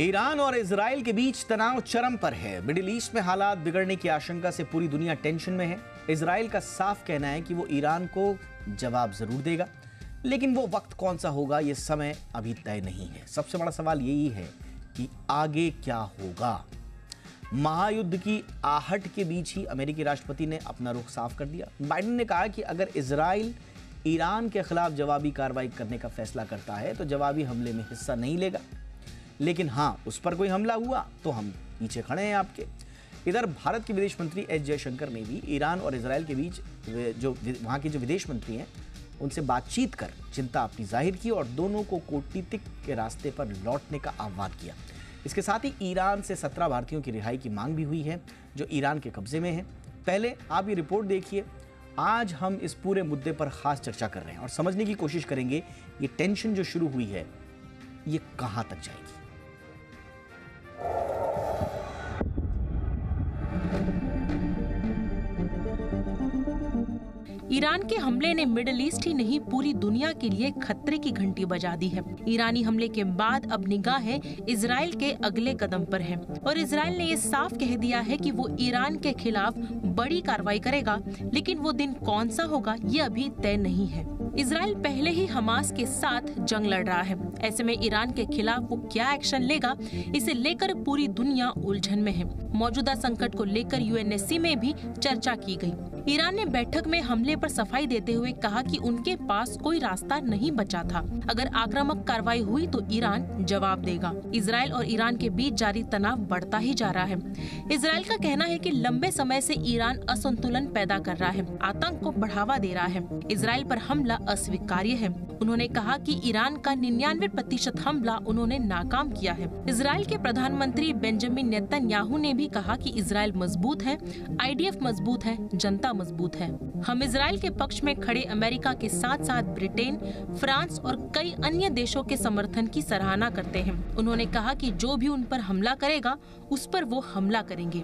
Iran और Israel के बीच तनाव चरम पर है मिडिल ईस्ट में हालात बिगड़ने की आशंका से पूरी दुनिया टेंशन में है इसराइल का साफ कहना है कि वो ईरान को जवाब जरूर देगा लेकिन वो वक्त कौन सा होगा ये समय अभी तय नहीं है सबसे बड़ा सवाल यही है कि आगे क्या होगा महायुद्ध की आहट के बीच ही अमेरिकी राष्ट्रपति ने अपना रुख साफ कर दिया बाइडन ने कहा कि अगर इसराइल ईरान के खिलाफ जवाबी कार्रवाई करने का फैसला करता है तो जवाबी हमले में हिस्सा नहीं लेगा लेकिन हाँ उस पर कोई हमला हुआ तो हम पीछे खड़े हैं आपके इधर भारत के विदेश मंत्री एस जयशंकर ने भी ईरान और इसराइल के बीच जो वहाँ के जो विदेश मंत्री हैं उनसे बातचीत कर चिंता अपनी जाहिर की और दोनों को कूटनीतिक के रास्ते पर लौटने का आह्वान किया इसके साथ ही ईरान से सत्रह भारतीयों की रिहाई की मांग भी हुई है जो ईरान के कब्जे में है पहले आप ये रिपोर्ट देखिए आज हम इस पूरे मुद्दे पर खास चर्चा कर रहे हैं और समझने की कोशिश करेंगे ये टेंशन जो शुरू हुई है ये कहाँ तक जाएगी ईरान के हमले ने मिडल ईस्ट ही नहीं पूरी दुनिया के लिए खतरे की घंटी बजा दी है ईरानी हमले के बाद अब निगाहें इसराइल के अगले कदम पर है और इसराइल ने ये साफ कह दिया है कि वो ईरान के खिलाफ बड़ी कार्रवाई करेगा लेकिन वो दिन कौन सा होगा ये अभी तय नहीं है इसराइल पहले ही हमास के साथ जंग लड़ रहा है ऐसे में ईरान के खिलाफ वो क्या एक्शन लेगा इसे लेकर पूरी दुनिया उलझन में है मौजूदा संकट को लेकर यूएनएससी में भी चर्चा की गई ईरान ने बैठक में हमले पर सफाई देते हुए कहा कि उनके पास कोई रास्ता नहीं बचा था अगर आक्रामक कार्रवाई हुई तो ईरान जवाब देगा इसराइल और ईरान के बीच जारी तनाव बढ़ता ही जा रहा है इसराइल का कहना है की लंबे समय ऐसी ईरान असंतुलन पैदा कर रहा है आतंक को बढ़ावा दे रहा है इसराइल पर हमला अस्वीकार्य है उन्होंने कहा कि ईरान का निन्यानवे प्रतिशत हमला उन्होंने नाकाम किया है इसराइल के प्रधानमंत्री बेंजामिन नेतन्याहू ने भी कहा कि इसराइल मजबूत है आईडीएफ मजबूत है जनता मजबूत है हम इसराइल के पक्ष में खड़े अमेरिका के साथ साथ ब्रिटेन फ्रांस और कई अन्य देशों के समर्थन की सराहना करते हैं उन्होंने कहा कि जो भी उन पर हमला करेगा उस पर वो हमला करेंगे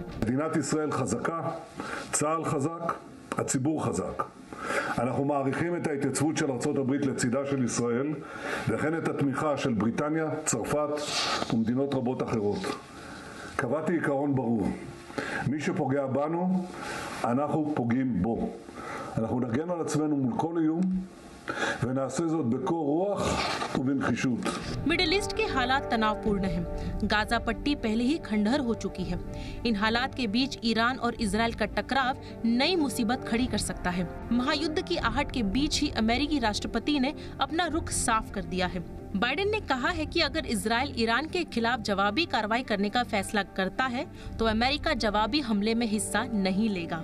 אנחנו מעריכים את ההתייצבות של ארצות הברית לצידה של ישראל וכן את התמיכה של בריטניה, צרפת ומדינות רבות אחרות. קבעתי עיקרון ברור, מי שפוגע בנו אנחנו פוגעים בו. אנחנו נגן על עצמנו מול כל איום, ונעשה זאת בקור רוח ובנחישות. मिडिल ईस्ट के हालात तनावपूर्ण हैं। गाजा पट्टी पहले ही खंडहर हो चुकी है इन हालात के बीच ईरान और इसराइल का टकराव नई मुसीबत खड़ी कर सकता है महायुद्ध की आहट के बीच ही अमेरिकी राष्ट्रपति ने अपना रुख साफ कर दिया है बाइडेन ने कहा है कि अगर इसराइल ईरान के खिलाफ जवाबी कार्रवाई करने का फैसला करता है तो अमेरिका जवाबी हमले में हिस्सा नहीं लेगा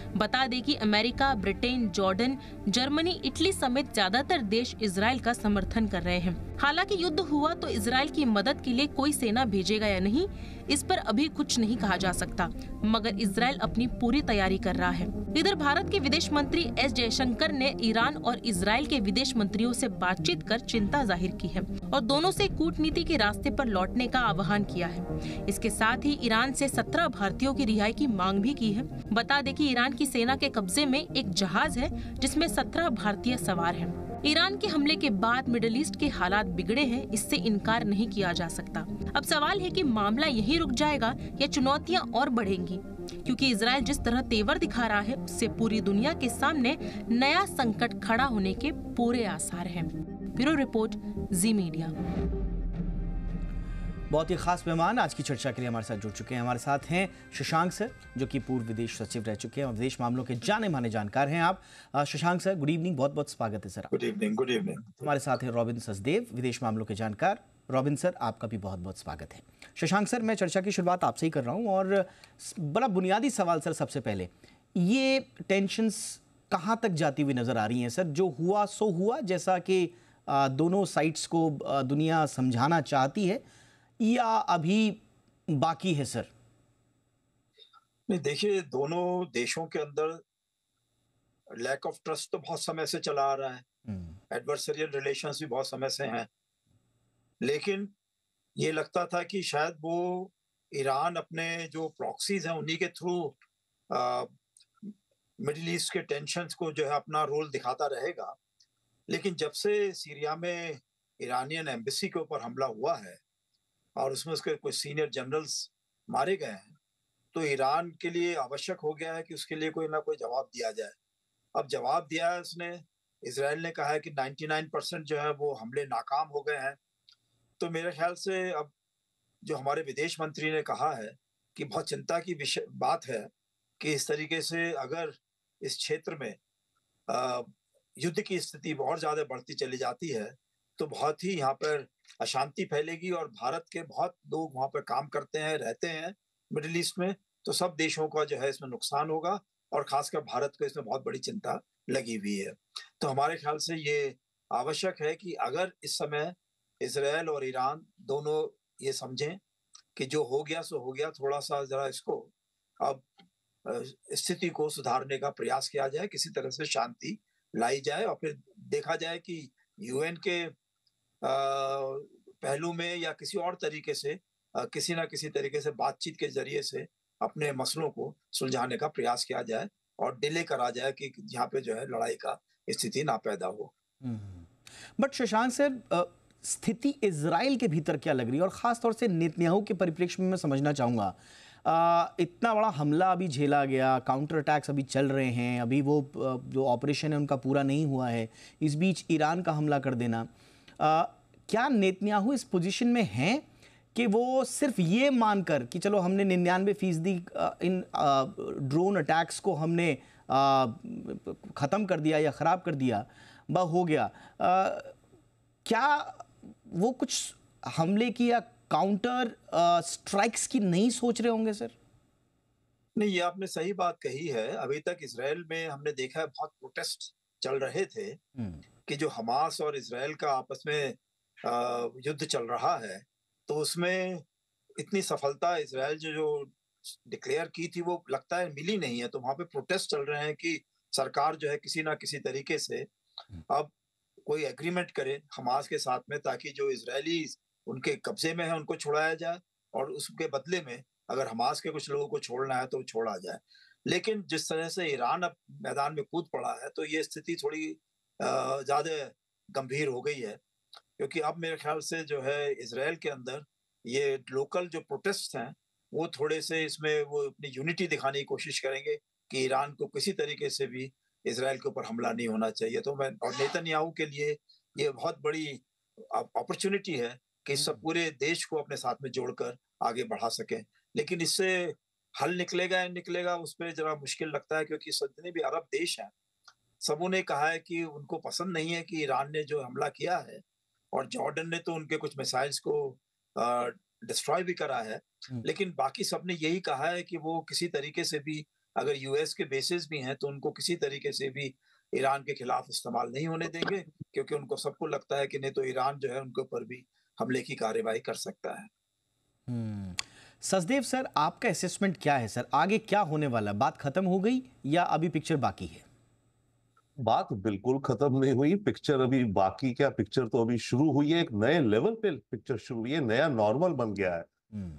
बता दें कि America Britain Jordan Germany Italy समेत ज्यादातर देश इसराइल का समर्थन कर रहे हैं हालांकि युद्ध हुआ तो इसराइल की मदद के लिए कोई सेना भेजेगा या नहीं इस पर अभी कुछ नहीं कहा जा सकता मगर इसराइल अपनी पूरी तैयारी कर रहा है इधर भारत के विदेश मंत्री एस जयशंकर ने ईरान और इसराइल के विदेश मंत्रियों से बातचीत कर चिंता जाहिर की है और दोनों से कूटनीति के रास्ते पर लौटने का आह्वान किया है इसके साथ ही ईरान से सत्रह भारतीयों की रिहाई की मांग भी की है बता दें कि ईरान की सेना के कब्जे में एक जहाज है जिसमें सत्रह भारतीय सवार हैं। ईरान के हमले के बाद मिडल ईस्ट के हालात बिगड़े हैं इससे इनकार नहीं किया जा सकता अब सवाल है कि मामला यहीं रुक जाएगा या चुनौतियां और बढ़ेंगी क्योंकि इसराइल जिस तरह तेवर दिखा रहा है उससे पूरी दुनिया के सामने नया संकट खड़ा होने के पूरे आसार है ब्यूरो रिपोर्ट जी मीडिया बहुत ही खास मेहमान आज की चर्चा के लिए हमारे साथ जुड़ चुके हैं हमारे साथ हैं शशांक सर जो कि पूर्व विदेश सचिव रह चुके हैं और विदेश मामलों के जाने माने जानकार हैं आप शशांक सर गुड इवनिंग बहुत बहुत स्वागत है sir good evening good evening हमारे साथ हैं रॉबिन सचदेव विदेश मामलों के जानकार रॉबिन सर आपका भी बहुत बहुत स्वागत है शशांक सर मैं चर्चा की शुरुआत आपसे ही कर रहा हूँ और बड़ा बुनियादी सवाल सर सबसे पहले ये टेंशन्स कहाँ तक जाती हुई नज़र आ रही हैं सर जो हुआ सो हुआ जैसा कि दोनों साइड्स को दुनिया समझाना चाहती है या अभी बाकी है सर नहीं देखिए दोनों देशों के अंदर लैक ऑफ ट्रस्ट तो बहुत समय से चला आ रहा है एडवर्सरियल हम्म। रिलेशंस भी बहुत समय से हैं लेकिन ये लगता था कि शायद वो ईरान अपने जो प्रॉक्सीज हैं उन्हीं के थ्रू मिडिल ईस्ट के टेंशन को जो है अपना रोल दिखाता रहेगा लेकिन जब से सीरिया में ईरानियन एम्बेसी के ऊपर हमला हुआ है और उसमें उसके कुछ सीनियर जनरल्स मारे गए हैं तो ईरान के लिए आवश्यक हो गया है कि उसके लिए कोई ना कोई जवाब दिया जाए अब जवाब दिया है उसने इसराइल ने कहा है कि 99 परसेंट जो है वो हमले नाकाम हो गए हैं तो मेरे ख्याल से अब जो हमारे विदेश मंत्री ने कहा है कि बहुत चिंता की विषय बात है कि इस तरीके से अगर इस क्षेत्र में युद्ध की स्थिति और ज़्यादा बढ़ती चली जाती है तो बहुत ही यहाँ पर अशांति फैलेगी और भारत के बहुत लोग वहाँ पर काम करते हैं रहते हैं मिडिल ईस्ट में तो सब देशों का जो है इसमें नुकसान होगा और खासकर भारत को इसमें बहुत बड़ी चिंता लगी हुई है तो हमारे ख्याल से ये आवश्यक है कि अगर इस समय इसराइल और ईरान दोनों ये समझें कि जो हो गया सो हो गया थोड़ा सा जरा इसको अब स्थिति को सुधारने का प्रयास किया जाए किसी तरह से शांति लाई जाए और फिर देखा जाए कि यूएन के पहलू में या किसी और तरीके से किसी ना किसी तरीके से बातचीत के जरिए से अपने मसलों को सुलझाने का प्रयास किया जाए और डिले करा जाए कि यहाँ पे जो है लड़ाई का स्थिति ना पैदा हो हम्म। बट शशांक सर स्थिति इसराइल के भीतर क्या लग रही है और ख़ास तौर से नेतन्याहू के परिप्रेक्ष्य में मैं समझना चाहूँगा आ, इतना बड़ा हमला अभी झेला गया काउंटर अटैक्स अभी चल रहे हैं अभी वो जो ऑपरेशन है उनका पूरा नहीं हुआ है इस बीच ईरान का हमला कर देना आ, क्या नेतन्याहू इस पोजीशन में हैं कि वो सिर्फ ये मानकर कि चलो हमने निन्यानवे फीसदी इन ड्रोन अटैक्स को हमने ख़त्म कर दिया या ख़राब कर दिया ब हो गया आ, क्या वो कुछ हमले की या काउंटर स्ट्राइक्स की नहीं सोच रहे होंगे सर नहीं ये आपने सही बात कही है अभी तक इसराइल में हमने देखा है बहुत प्रोटेस्ट चल रहे थे हम्म। कि जो हमास और इसराइल का आपस में युद्ध चल रहा है तो उसमें इतनी सफलता इसराइल जो जो डिक्लेयर की थी वो लगता है मिली नहीं है तो वहां पे प्रोटेस्ट चल रहे हैं कि सरकार जो है किसी ना किसी तरीके से हम्म। अब कोई एग्रीमेंट करे हमास के साथ में ताकि जो इसराइली उनके कब्जे में है उनको छोड़ाया जाए और उसके बदले में अगर हमास के कुछ लोगों को छोड़ना है तो छोड़ा जाए लेकिन जिस तरह से ईरान अब मैदान में कूद पड़ा है तो ये स्थिति थोड़ी ज़्यादा गंभीर हो गई है क्योंकि अब मेरे ख्याल से जो है इसराइल के अंदर ये लोकल जो प्रोटेस्ट हैं वो थोड़े से इसमें वो अपनी यूनिटी दिखाने की कोशिश करेंगे कि ईरान को किसी तरीके से भी इसराइल के ऊपर हमला नहीं होना चाहिए तो मैं और नेतन्याहू के लिए ये बहुत बड़ी अपॉर्चुनिटी है कि सब हम्म। पूरे देश को अपने साथ में जोड़कर आगे बढ़ा सकें लेकिन इससे हल निकलेगा या निकलेगा उस पर जरा मुश्किल लगता है क्योंकि जितने भी अरब देश हैं सबों ने कहा है कि उनको पसंद नहीं है कि ईरान ने जो हमला किया है और जॉर्डन ने तो उनके कुछ मिसाइल्स को डिस्ट्रॉय भी करा है हम्म। लेकिन बाकी सब ने यही कहा है कि वो किसी तरीके से भी अगर यूएस के बेसिस भी हैं तो उनको किसी तरीके से भी ईरान के खिलाफ इस्तेमाल नहीं होने देंगे क्योंकि उनको सबको लगता है कि नहीं तो ईरान जो है उनके ऊपर भी हमले की कार्यवाही कर सकता है हम्म। सचदेव सर आपका असेसमेंट क्या है सर आगे क्या होने वाला बात खत्म हो गई या अभी पिक्चर बाकी है बात बिल्कुल खत्म नहीं हुई पिक्चर अभी बाकी क्या पिक्चर तो अभी शुरू हुई है एक नए लेवल पे पिक्चर शुरू हुई है नया नॉर्मल बन गया है हम्म।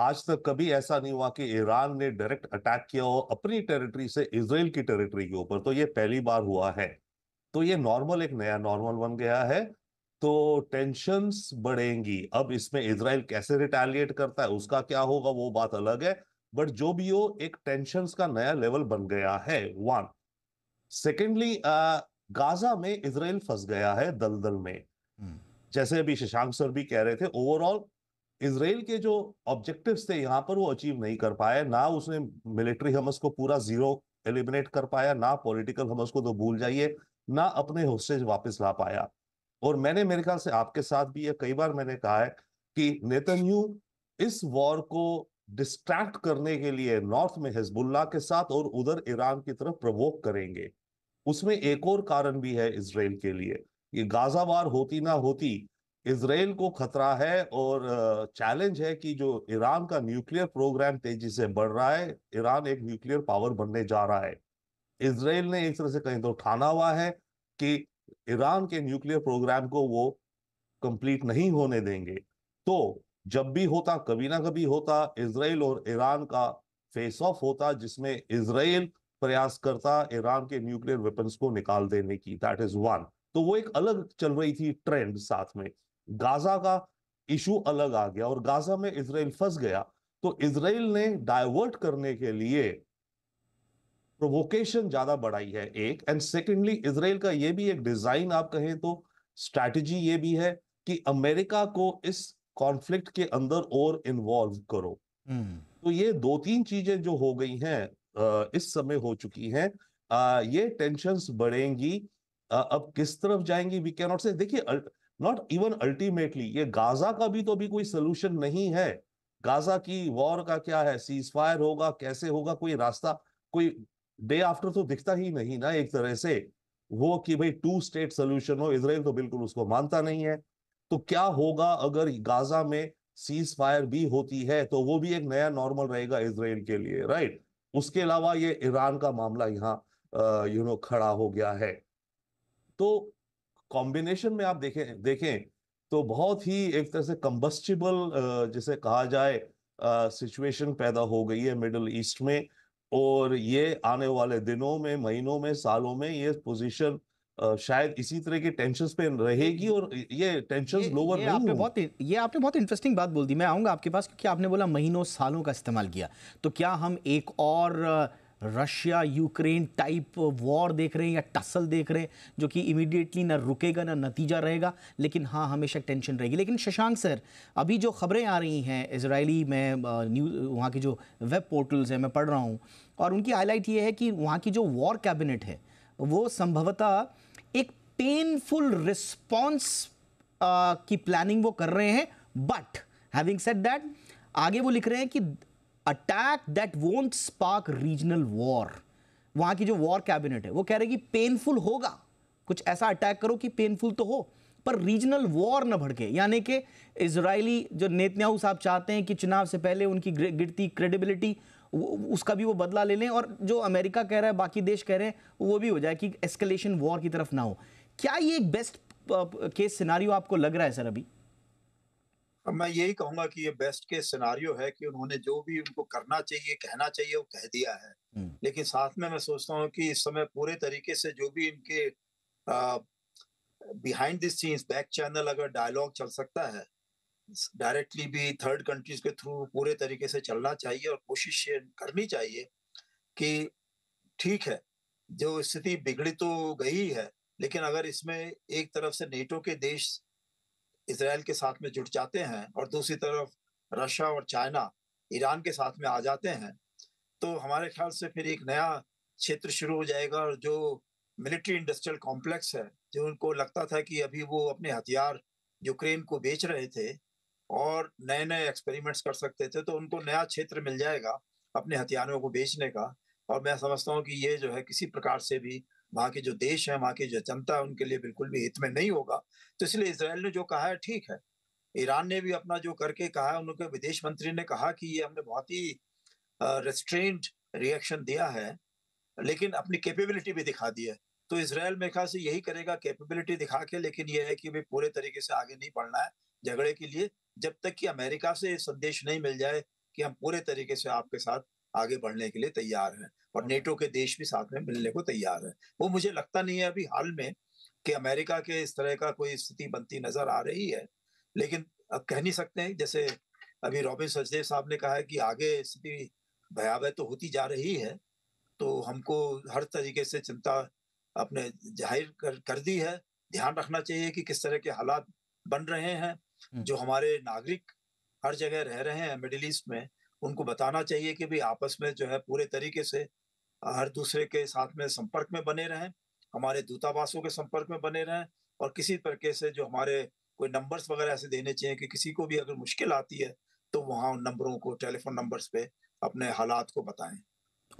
आज तक कभी ऐसा नहीं हुआ कि ईरान ने डायरेक्ट अटैक किया हो अपनी टेरिटरी से इसराइल की टेरिटरी के ऊपर तो ये पहली बार हुआ है तो ये नॉर्मल एक नया नॉर्मल बन गया है तो टेंशंस बढ़ेंगी अब इसमें इसराइल कैसे रिटेलिएट करता है उसका क्या होगा वो बात अलग है बट जो भी हो एक टेंशन का नया लेवल बन गया है वन सेकेंडली गाजा uh, में इसराइल फंस गया है दलदल में हम्म। जैसे अभी शशांक सर भी कह रहे थे ओवरऑल इसराइल के जो ऑब्जेक्टिव्स थे यहाँ पर वो अचीव नहीं कर पाए ना उसने मिलिट्री हमस को पूरा जीरो एलिमिनेट कर पाया ना पॉलिटिकल हमस को तो भूल जाइए ना अपने होस्टेज वापस ला पाया और मैंने मेरे ख्याल से आपके साथ भी ये कई बार मैंने कहा है कि नेतन्यू इस वॉर को डिस्ट्रैक्ट करने के लिए नॉर्थ में हिजबुल्ला के साथ और उधर ईरान की तरफ प्रवोक करेंगे उसमें एक और कारण भी है इसराइल के लिए ये गाजा वार होती ना होती इसराइल को खतरा है और चैलेंज है कि जो ईरान का न्यूक्लियर प्रोग्राम तेजी से बढ़ रहा है ईरान एक न्यूक्लियर पावर बनने जा रहा है इसराइल ने एक तरह से कहीं तो ठाना हुआ है कि ईरान के न्यूक्लियर प्रोग्राम को वो कंप्लीट नहीं होने देंगे तो जब भी होता कभी ना कभी होता इसराइल और ईरान का फेस ऑफ होता जिसमें इसराइल प्रयास करता ईरान के न्यूक्लियर वेपन्स को निकाल देने की दैट इज वन तो वो एक अलग चल रही थी ट्रेंड साथ में गाजा का इशू अलग आ गया और गाजा में इसराइल फंस गया तो इसराइल ने डाइवर्ट करने के लिए प्रोवोकेशन ज्यादा बढ़ाई है एक एंड सेकेंडली इसराइल का ये भी एक डिजाइन आप कहें तो स्ट्रेटेजी ये भी है कि अमेरिका को इस कॉन्फ्लिक्ट के अंदर और इन्वॉल्व करो हम्म। तो ये दो तीन चीजें जो हो गई हैं इस समय हो चुकी हैं ये टेंशन बढ़ेंगी अब किस तरफ जाएंगी वी कैन नॉट से देखिए नॉट इवन अल्टीमेटली ये गाजा का भी तो अभी कोई सोल्यूशन नहीं है गाजा की वॉर का क्या है सीज फायर होगा कैसे होगा कोई रास्ता कोई डे आफ्टर तो दिखता ही नहीं ना एक तरह से वो कि भाई टू स्टेट सोल्यूशन हो इसराइल तो बिल्कुल उसको मानता नहीं है तो क्या होगा अगर गाजा में सीज फायर भी होती है तो वो भी एक नया नॉर्मल रहेगा इसराइल के लिए राइट उसके अलावा ये ईरान का मामला यहाँ यू नो खड़ा हो गया है तो कॉम्बिनेशन में आप देखें देखें तो बहुत ही एक तरह से कम्बस्टिबल जिसे कहा जाए सिचुएशन पैदा हो गई है मिडल ईस्ट में और ये आने वाले दिनों में महीनों में सालों में ये पोजीशन शायद इसी तरह के टेंशन पे रहेगी और ये टेंशन लोअर नहीं आपने बहुत ये आपने बहुत इंटरेस्टिंग बात बोल दी मैं आऊँगा आपके पास क्योंकि आपने बोला महीनों सालों का इस्तेमाल किया तो क्या हम एक और रशिया यूक्रेन टाइप वॉर देख रहे हैं या टसल देख रहे हैं जो कि इमीडिएटली ना रुकेगा ना नतीजा रहेगा लेकिन हाँ हमेशा टेंशन रहेगी लेकिन शशांक सर अभी जो खबरें आ रही हैं इसराइली में न्यूज़ वहाँ की जो वेब पोर्टल्स हैं मैं पढ़ रहा हूँ और उनकी हाईलाइट ये है कि वहाँ की जो वॉर कैबिनेट है वो संभवतः पेनफुल रिस्पॉन्स uh, की प्लानिंग वो कर रहे हैं बट हैविंग सेट दैट आगे वो लिख रहे हैं कि attack that won't spark regional war वहां की जो वॉर कैबिनेट है वो कह रहे हैं कि पेनफुल होगा कुछ ऐसा अटैक करो कि पेनफुल तो हो पर रीजनल वॉर न भड़के यानी कि इसराइली जो नेतन्याहू साहब चाहते हैं कि चुनाव से पहले उनकी गिरती क्रेडिबिलिटी उसका भी वो बदला ले लें और जो अमेरिका कह रहा है बाकी देश कह रहे हैं वो भी हो जाए कि एस्केलेशन वॉर की तरफ ना हो क्या ये एक बेस्ट केस सिनारियो आपको लग रहा है सर अभी मैं यही कहूंगा कि ये बेस्ट केस सिनारियो है कि उन्होंने जो भी उनको करना चाहिए कहना चाहिए वो कह दिया है हम्म। लेकिन साथ में मैं सोचता हूँ कि इस समय पूरे तरीके से जो भी इनके behind this scenes back channel अगर डायलॉग चल सकता है डायरेक्टली भी थर्ड कंट्रीज के थ्रू पूरे तरीके से चलना चाहिए और कोशिश करनी चाहिए कि ठीक है जो स्थिति बिगड़ी तो गई है लेकिन अगर इसमें एक तरफ से नेटो के देश इसराइल के साथ में जुट जाते हैं और दूसरी तरफ रशिया और चाइना ईरान के साथ में आ जाते हैं तो हमारे ख्याल से फिर एक नया क्षेत्र शुरू हो जाएगा और जो मिलिट्री इंडस्ट्रियल कॉम्प्लेक्स है जो उनको लगता था कि अभी वो अपने हथियार यूक्रेन को बेच रहे थे और नए नए एक्सपेरिमेंट्स कर सकते थे तो उनको नया क्षेत्र मिल जाएगा अपने हथियारों को बेचने का और मैं समझता हूँ कि ये जो है किसी प्रकार से भी वहाँ के जो देश है वहाँ की जो जनता है उनके लिए बिल्कुल भी हित में नहीं होगा तो इसलिए इसराइल ने जो कहा है ठीक है ईरान ने भी अपना जो करके कहा है उनके विदेश मंत्री ने कहा कि ये हमने बहुत ही रेस्ट्रेंड रिएक्शन दिया है लेकिन अपनी कैपेबिलिटी भी दिखा दी है तो इसराइल मेरे ख्याल से यही करेगा कैपेबिलिटी दिखा के लेकिन यह है कि भाई पूरे तरीके से आगे नहीं बढ़ना है झगड़े के लिए जब तक कि अमेरिका से संदेश नहीं मिल जाए कि हम पूरे तरीके से आपके साथ आगे बढ़ने के लिए तैयार हैं और नेटो के देश भी साथ में मिलने को तैयार है वो मुझे लगता नहीं है अभी हाल में कि अमेरिका के इस तरह का कोई स्थिति बनती नजर आ रही है लेकिन अब कह नहीं सकते हैं जैसे अभी रॉबिन सचदेव साहब ने कहा है कि आगे स्थिति भयावह तो होती जा रही है तो हमको हर तरीके से चिंता अपने जाहिर कर, कर दी है ध्यान रखना चाहिए कि किस तरह के हालात बन रहे हैं हम्म। जो हमारे नागरिक हर जगह रह रहे हैं मिडिल ईस्ट में उनको बताना चाहिए कि भाई आपस में जो है पूरे तरीके से हर दूसरे के साथ में संपर्क में बने रहें हमारे दूतावासों के संपर्क में बने रहें और किसी तरीके से जो हमारे कोई नंबर्स वगैरह ऐसे देने चाहिए कि किसी को भी अगर मुश्किल आती है तो वहाँ उन नंबरों को टेलीफोन नंबर्स पे अपने हालात को बताएं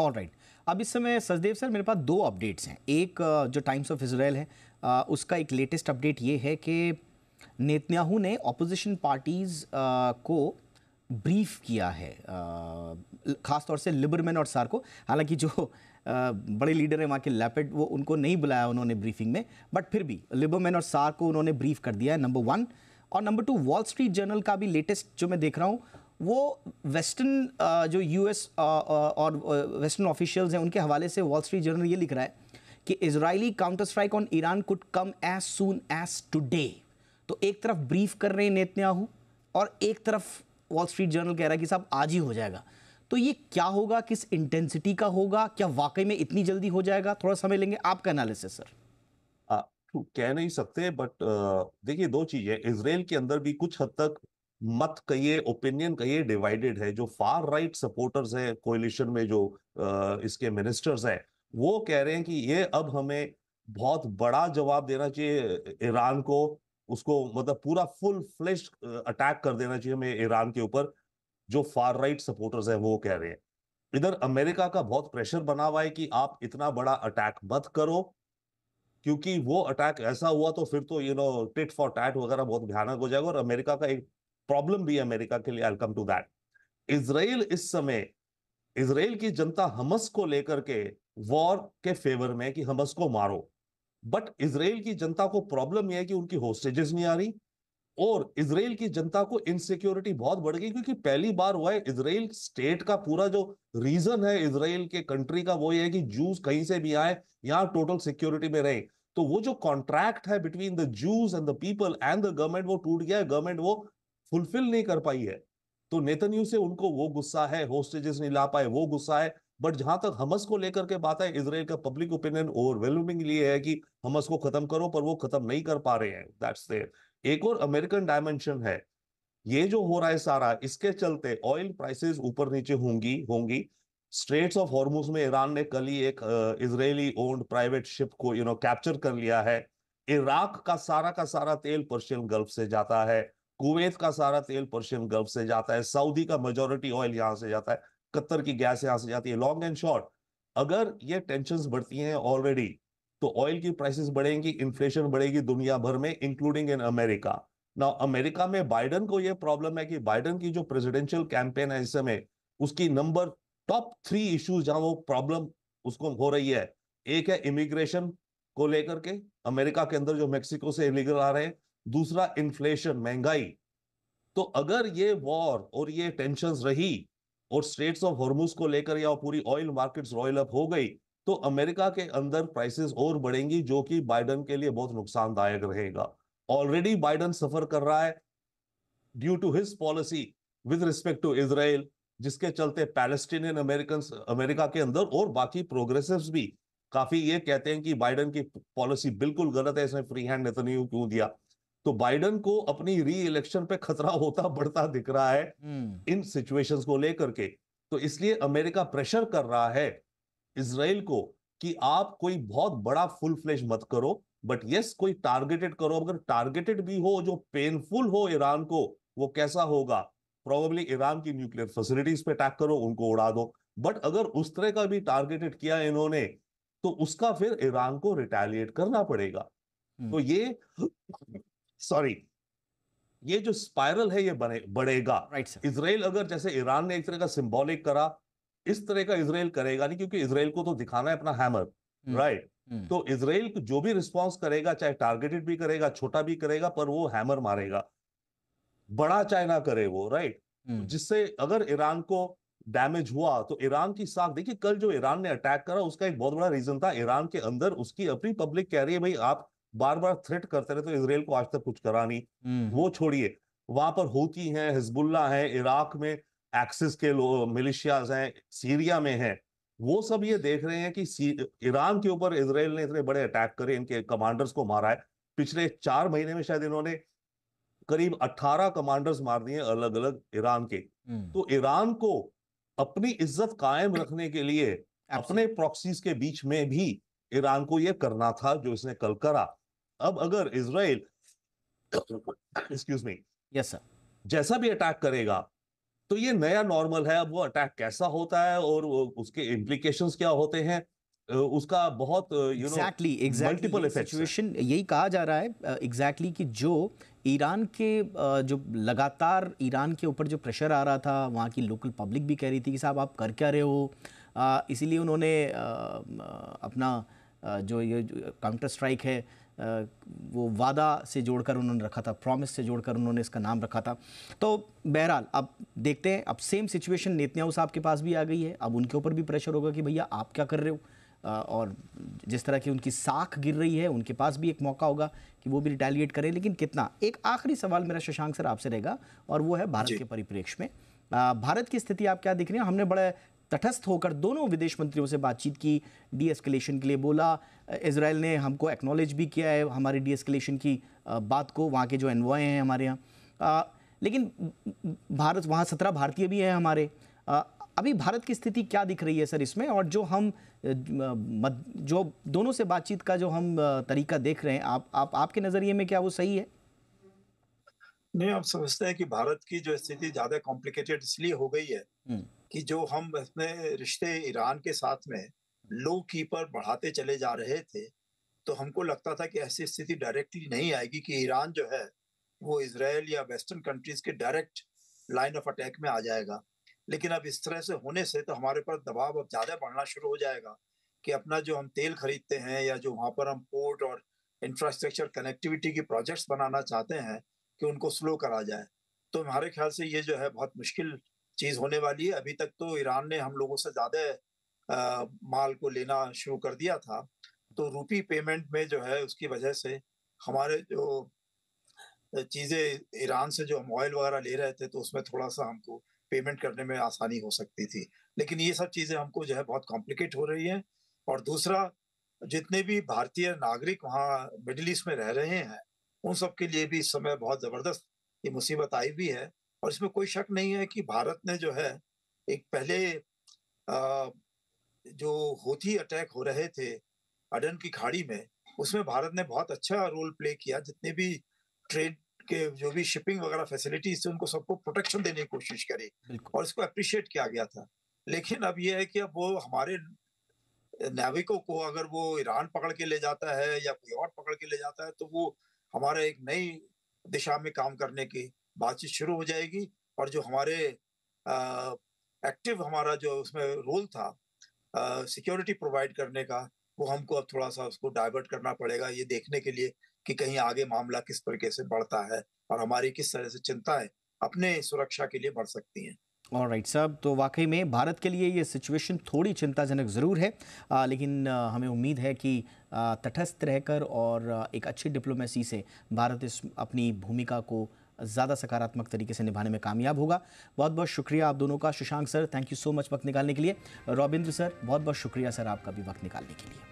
ऑल राइट right. अब इस समय सचदेव सर मेरे पास दो अपडेट्स हैं एक जो टाइम्स ऑफ इसराइल है उसका एक लेटेस्ट अपडेट ये है कि नेतन्याहू ने अपोजिशन पार्टीज़ को ब्रीफ किया है ख़ासतौर से लिबरमैन और सार को हालांकि जो आ, बड़े लीडर हैं वहाँ के लैपेड वो उनको नहीं बुलाया उन्होंने ब्रीफिंग में बट फिर भी लिबरमैन और सार को उन्होंने ब्रीफ कर दिया है नंबर वन और number two Wall Street Journal का भी लेटेस्ट जो मैं देख रहा हूँ वो वेस्टर्न जो यूएस और वेस्टर्न ऑफिशियल्स हैं उनके हवाले से वॉल स्ट्रीट जर्नल ये लिख रहा है कि Israeli counter strike on Iran could come as soon as today तो एक तरफ ब्रीफ कर रहे हैं नेतन्याहू और एक तरफ वॉल स्ट्रीट जर्नल कह रहा है कि साहब आज ही हो जाएगा तो ये क्या होगा किस इंटेंसिटी का होगा क्या वाकई में इतनी जल्दी हो जाएगा थोड़ा समय लेंगे आपका एनालिसिस सर कह नहीं सकते बट देखिए दो चीजें इसराइल के अंदर भी कुछ हद तक मत कहिए ओपिनियन कहिए डिवाइडेड है जो फार राइट सपोर्टर्स है कोलिशन में जो आ, इसके मिनिस्टर्स है वो कह रहे हैं कि ये अब हमें बहुत बड़ा जवाब देना चाहिए ईरान को उसको मतलब पूरा फुल फ्लेश अटैक कर देना चाहिए हमें ईरान के ऊपर जो फार राइट सपोर्टर्स हैं वो कह रहे हैं इधर अमेरिका का बहुत प्रेशर बना हुआ है कि आप इतना बड़ा अटैक मत करो क्योंकि वो अटैक ऐसा हुआ तो फिर तो you know tit for tat वगैरह बहुत भयानक हो जाएगा और अमेरिका का एक प्रॉब्लम भी है अमेरिका के लिए वेलकम टू दैट इसराइल इस समय इसराइल की जनता हमस को लेकर के वॉर के फेवर में कि हमस को मारो बट इसराइल की जनता को प्रॉब्लम यह है कि उनकी होस्टेजेस नहीं आ रही और इसराइल की जनता को इनसिक्योरिटी बहुत बढ़ गई क्योंकि पहली बार हुआ है इसराइल स्टेट का पूरा जो रीजन है इसराइल के कंट्री का वो ये है कि जूस कहीं से भी आए यहाँ टोटल सिक्योरिटी में रहे तो वो जो कॉन्ट्रैक्ट है between the Jews and the people and the government वो टूट गया गवर्नमेंट वो फुलफिल नहीं कर पाई है तो नेतन्यू से उनको वो गुस्सा है होस्टेजेस नहीं ला पाए वो गुस्सा है बट जहां तक हमस को लेकर के बात है इसराइल का पब्लिक ओपिनियन लिए है कि हमस को खत्म करो पर वो खत्म नहीं कर पा रहे हैं दैट्स देयर एक और अमेरिकन डायमेंशन है ये जो हो रहा है सारा इसके चलते ऑयल प्राइसेस ऊपर नीचे होंगी होंगी स्ट्रेट्स ऑफ हॉर्मोज में ईरान ने कल ही एक इसराइली ओन्ड प्राइवेट शिप को यू नो कैप्चर कर लिया है इराक का सारा का सारा तेल पर्शियन गल्फ से जाता है कुवैत का सारा तेल पर्शियन गल्फ से जाता है सऊदी का मेजोरिटी ऑयल यहां से जाता है कत्तर की गैस यहां से जाती है लॉन्ग एंड शॉर्ट अगर ये टेंशन बढ़ती हैं ऑलरेडी तो ऑयल की प्राइसेस बढ़ेंगी इन्फ्लेशन बढ़ेगी दुनिया भर में इंक्लूडिंग इन अमेरिका ना अमेरिका में बाइडन को यह प्रॉब्लम है कि बाइडन की जो प्रेसिडेंशियल कैंपेन है इस समय उसकी नंबर टॉप थ्री इश्यूज जहां वो प्रॉब्लम उसको हो रही है एक है इमिग्रेशन को लेकर के अमेरिका के अंदर जो मेक्सिको से इलीगल आ रहे हैं दूसरा इन्फ्लेशन महंगाई तो अगर ये वॉर और ये टेंशन रही और स्टेट्स ऑफ हॉर्मूज को लेकर या पूरी ऑयल मार्केट्स रॉयल अप हो गई तो अमेरिका के अंदर प्राइसेस और बढ़ेंगी जो कि बाइडन के लिए बहुत नुकसानदायक रहेगा ऑलरेडी बाइडन सफर कर रहा है due to his policy with respect to Israel जिसके चलते पैलेस्टीनियन अमेरिकन अमेरिका के अंदर और बाकी प्रोग्रेसिव भी काफी ये कहते हैं कि बाइडन की पॉलिसी बिल्कुल गलत है इसमें फ्री हैंड नेतन्यू क्यों दिया तो बाइडन को अपनी री इलेक्शन पे खतरा होता बढ़ता दिख रहा है हम्म। इन सिचुएशंस को लेकर के तो इसलिए अमेरिका प्रेशर कर रहा है इसराइल को कि आप कोई बहुत बड़ा फुल फ्लेश मत करो बट यस कोई टारगेटेड करो अगर टारगेटेड भी हो जो पेनफुल हो ईरान को वो कैसा होगा प्रोबेबली ईरान की न्यूक्लियर फैसिलिटीज पे अटैक करो उनको उड़ा दो बट अगर उस तरह का भी टारगेटेड किया इन्होंने तो उसका फिर ईरान को रिटेलिएट करना पड़ेगा हम्म। तो ये सॉरी ये जो स्पाइरल है ये बने बढ़ेगा राइट right, इसराइल अगर जैसे ईरान ने एक तरह का सिंबॉलिक करा इस तरह का इसराइल करेगा नहीं क्योंकि इसराइल को तो दिखाना है अपना hammer right hmm. right? Hmm. तो इसराइल जो भी रिस्पांस करेगा चाहे टारगेटेड भी करेगा छोटा भी करेगा पर वो हैमर मारेगा बड़ा चाहे ना करे वो राइट right? Hmm. तो जिससे अगर ईरान को डैमेज हुआ तो ईरान की साख देखिए कल जो ईरान ने अटैक करा उसका एक बहुत बड़ा रीजन था ईरान के अंदर उसकी अपनी पब्लिक कह रही है भाई आप बार बार थ्रेट करते रहे तो इसराइल को आज तक कुछ करा नहीं हम्म। वो छोड़िए वहां पर होती है हिजबुल्ला है इराक में एक्सिस के मिलिशियाज हैं सीरिया में हैं वो सब ये देख रहे हैं कि ईरान के ऊपर इसराइल ने इतने बड़े अटैक करे इनके कमांडर्स को मारा है पिछले चार महीने में शायद इन्होंने करीब 18 कमांडर्स मार दिए अलग अलग ईरान के हम्म। तो ईरान को अपनी इज्जत कायम रखने के लिए अपने प्रॉक्सीज के बीच में भी ईरान को यह करना था जो इसने कल करा अब अगर Israel excuse me yes sir जैसा भी अटैक करेगा तो ये नया नॉर्मल है अब वो अटैक कैसा होता है और उसके इम्प्लीकेशन क्या होते हैं उसका बहुत यू एग्जैक्टली मल्टीपल सिचुएशन यही कहा जा रहा है एग्जैक्टली exactly कि जो ईरान के जो लगातार ईरान के ऊपर जो प्रेशर आ रहा था वहाँ की लोकल पब्लिक भी कह रही थी कि साहब आप कर क्या रहे हो इसीलिए उन्होंने अपना जो ये काउंटर स्ट्राइक है वो वादा से जोड़कर उन्होंने रखा था प्रॉमिस से जोड़कर उन्होंने इसका नाम रखा था तो बहरहाल अब देखते हैं अब सेम सिचुएशन नेतन्याहू साहब के पास भी आ गई है अब उनके ऊपर भी प्रेशर होगा कि भैया आप क्या कर रहे हो और जिस तरह की उनकी साख गिर रही है उनके पास भी एक मौका होगा कि वो भी रिटेलिएट करें लेकिन कितना एक आखिरी सवाल मेरा शशांक सर आपसे रहेगा और वो है भारत के परिप्रेक्ष्य में भारत की स्थिति आप क्या दिख रही है हमने बड़े तटस्थ होकर दोनों विदेश मंत्रियों से बातचीत की डी के लिए बोला इसराइल ने हमको एक्नॉलेज भी किया है हमारे डी की बात को वहाँ के जो एनवॉय हैं हमारे यहाँ लेकिन भारत वहाँ सत्रह भारतीय भी हैं हमारे अभी भारत की स्थिति क्या दिख रही है सर इसमें और जो हम जो दोनों से बातचीत का जो हम तरीका देख रहे हैं आप आप आपके नज़रिए में क्या वो सही है नहीं आप समझते हैं कि भारत की जो स्थिति ज़्यादा कॉम्प्लिकेटेड इसलिए हो गई है हम्म। कि जो हम अपने रिश्ते ईरान के साथ में लो की पर बढ़ाते चले जा रहे थे तो हमको लगता था कि ऐसी स्थिति डायरेक्टली नहीं आएगी कि ईरान जो है वो इसराइल या वेस्टर्न कंट्रीज के डायरेक्ट लाइन ऑफ अटैक में आ जाएगा लेकिन अब इस तरह से होने से तो हमारे पर दबाव अब ज़्यादा बढ़ना शुरू हो जाएगा कि अपना जो हम तेल खरीदते हैं या जो वहाँ पर हम पोर्ट और इंफ्रास्ट्रक्चर कनेक्टिविटी के प्रोजेक्ट्स बनाना चाहते हैं कि उनको स्लो करा जाए तो हमारे ख्याल से ये जो है बहुत मुश्किल चीज होने वाली है अभी तक तो ईरान ने हम लोगों से ज्यादा माल को लेना शुरू कर दिया था तो रूपी पेमेंट में जो है उसकी वजह से हमारे जो चीजें ईरान से जो हम ऑयल वगैरह ले रहे थे तो उसमें थोड़ा सा हमको पेमेंट करने में आसानी हो सकती थी लेकिन ये सब चीजें हमको जो है बहुत कॉम्प्लिकेट हो रही है और दूसरा जितने भी भारतीय नागरिक वहाँ मिडिल ईस्ट में रह रहे हैं उन सब के लिए भी इस समय बहुत जबरदस्त ये मुसीबत आई हुई है और इसमें कोई शक नहीं है कि भारत ने जो है एक पहले आ, जो होती अटैक हो रहे थे अडन की खाड़ी में उसमें भारत ने बहुत अच्छा रोल प्ले किया जितने भी ट्रेड के जो भी शिपिंग वगैरह फैसिलिटीज थी उनको सबको प्रोटेक्शन देने की कोशिश करी और इसको अप्रिशिएट किया गया था लेकिन अब यह है कि अब वो हमारे नाविकों को अगर वो ईरान पकड़ के ले जाता है या कोई और पकड़ के ले जाता है तो वो हमारे एक नई दिशा में काम करने की बातचीत शुरू हो जाएगी और जो हमारे एक्टिव हमारा जो उसमें रोल था सिक्योरिटी प्रोवाइड करने का वो हमको अब थोड़ा सा उसको डाइवर्ट करना पड़ेगा ये देखने के लिए कि कहीं आगे मामला किस तरीके से बढ़ता है और हमारी किस तरह से चिंताएं अपने सुरक्षा के लिए बढ़ सकती हैं और राइट साहब तो वाकई में भारत के लिए ये सिचुएशन थोड़ी चिंताजनक ज़रूर है आ, लेकिन आ, हमें उम्मीद है कि तटस्थ रहकर और आ, एक अच्छी डिप्लोमेसी से भारत इस अपनी भूमिका को ज़्यादा सकारात्मक तरीके से निभाने में कामयाब होगा बहुत बहुत शुक्रिया आप दोनों का Shashank sir thank you so much वक्त निकालने के लिए रॉबिंद्र सर बहुत बहुत शुक्रिया सर आपका भी वक्त निकालने के लिए